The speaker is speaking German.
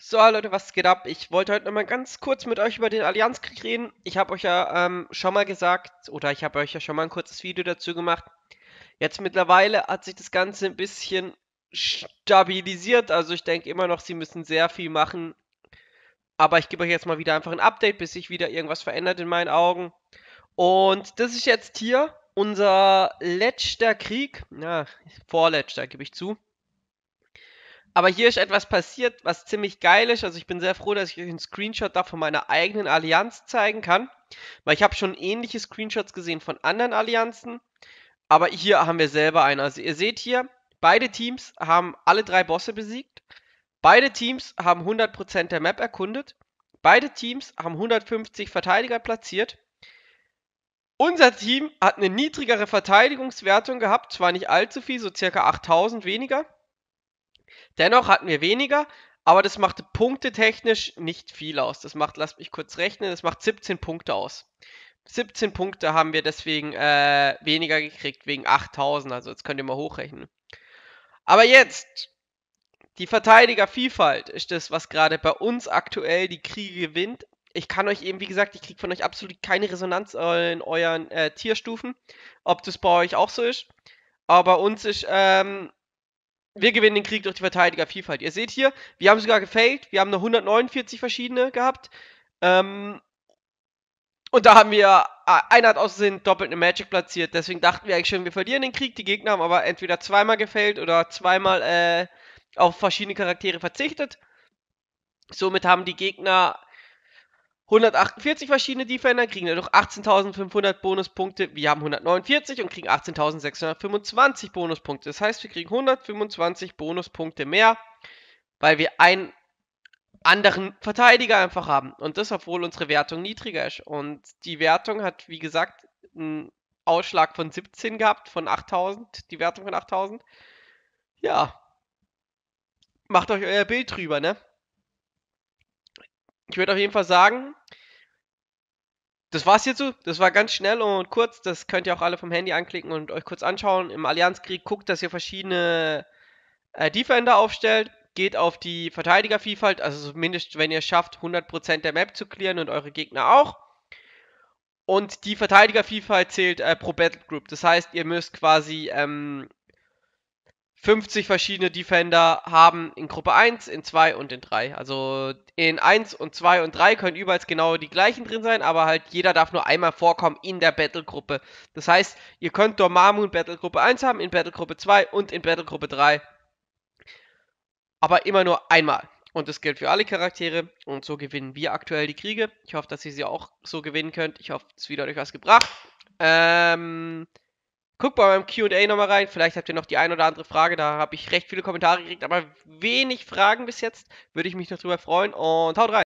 So, ah, Leute, was geht ab? Ich wollte heute nochmal ganz kurz mit euch über den Allianzkrieg reden. Ich habe euch ja ähm, schon mal gesagt, oder ich habe euch ja schon mal ein kurzes Video dazu gemacht. Jetzt mittlerweile hat sich das Ganze ein bisschen stabilisiert. Also ich denke immer noch, sie müssen sehr viel machen. Aber ich gebe euch jetzt mal wieder einfach ein Update, bis sich wieder irgendwas verändert in meinen Augen. Und das ist jetzt hier unser letzter Krieg. Na, vorletzter, gebe ich zu. Aber hier ist etwas passiert, was ziemlich geil ist. Also ich bin sehr froh, dass ich euch einen Screenshot da von meiner eigenen Allianz zeigen kann. Weil ich habe schon ähnliche Screenshots gesehen von anderen Allianzen. Aber hier haben wir selber einen. Also ihr seht hier, beide Teams haben alle drei Bosse besiegt. Beide Teams haben 100% der Map erkundet. Beide Teams haben 150 Verteidiger platziert. Unser Team hat eine niedrigere Verteidigungswertung gehabt, zwar nicht allzu viel, so circa 8000 weniger. Dennoch hatten wir weniger, aber das machte punktetechnisch nicht viel aus. Das macht, lasst mich kurz rechnen, das macht 17 Punkte aus. 17 Punkte haben wir deswegen äh, weniger gekriegt, wegen 8000. Also jetzt könnt ihr mal hochrechnen. Aber jetzt, die Verteidigervielfalt ist das, was gerade bei uns aktuell die Kriege gewinnt. Ich kann euch eben, wie gesagt, ich kriege von euch absolut keine Resonanz äh, in euren äh, Tierstufen, ob das bei euch auch so ist. Aber bei uns ist ähm, wir gewinnen den Krieg durch die Verteidigervielfalt. Ihr seht hier, wir haben sogar gefaked, wir haben noch 149 verschiedene gehabt. Ähm, und da haben wir, äh, einer hat außerdem doppelt eine Magic platziert, deswegen dachten wir eigentlich schon, wir verlieren den Krieg. Die Gegner haben aber entweder zweimal gefällt oder zweimal äh, auf verschiedene Charaktere verzichtet. Somit haben die Gegner 148 verschiedene Defender kriegen dadurch 18.500 Bonuspunkte. Wir haben 149 und kriegen 18.625 Bonuspunkte. Das heißt, wir kriegen 125 Bonuspunkte mehr, weil wir einen anderen Verteidiger einfach haben. Und das, obwohl unsere Wertung niedriger ist. Und die Wertung hat, wie gesagt, einen Ausschlag von 17 gehabt, von 8.000, die Wertung von 8.000. Ja. Macht euch euer Bild drüber, ne? ich würde auf jeden Fall sagen, das war's hierzu. Das war ganz schnell und kurz. Das könnt ihr auch alle vom Handy anklicken und euch kurz anschauen. Im Allianzkrieg guckt, dass ihr verschiedene äh, Defender aufstellt. Geht auf die Verteidigervielfalt, also zumindest wenn ihr schafft, 100% der Map zu klären und eure Gegner auch. Und die Verteidigervielfalt zählt äh, pro Battle Group. Das heißt, ihr müsst quasi ähm, 50 verschiedene Defender haben in Gruppe 1, in 2 und in 3. Also in 1 und 2 und 3 können überall genau die gleichen drin sein, aber halt jeder darf nur einmal vorkommen in der Battlegruppe. Das heißt, ihr könnt Dormammu in battle 1 haben, in Battlegruppe 2 und in Battlegruppe 3. Aber immer nur einmal. Und das gilt für alle Charaktere. Und so gewinnen wir aktuell die Kriege. Ich hoffe, dass ihr sie auch so gewinnen könnt. Ich hoffe, das Video hat euch was gebracht. Ähm... Guckt bei meinem QA nochmal rein. Vielleicht habt ihr noch die ein oder andere Frage. Da habe ich recht viele Kommentare gekriegt, aber wenig Fragen bis jetzt. Würde ich mich noch drüber freuen und haut rein.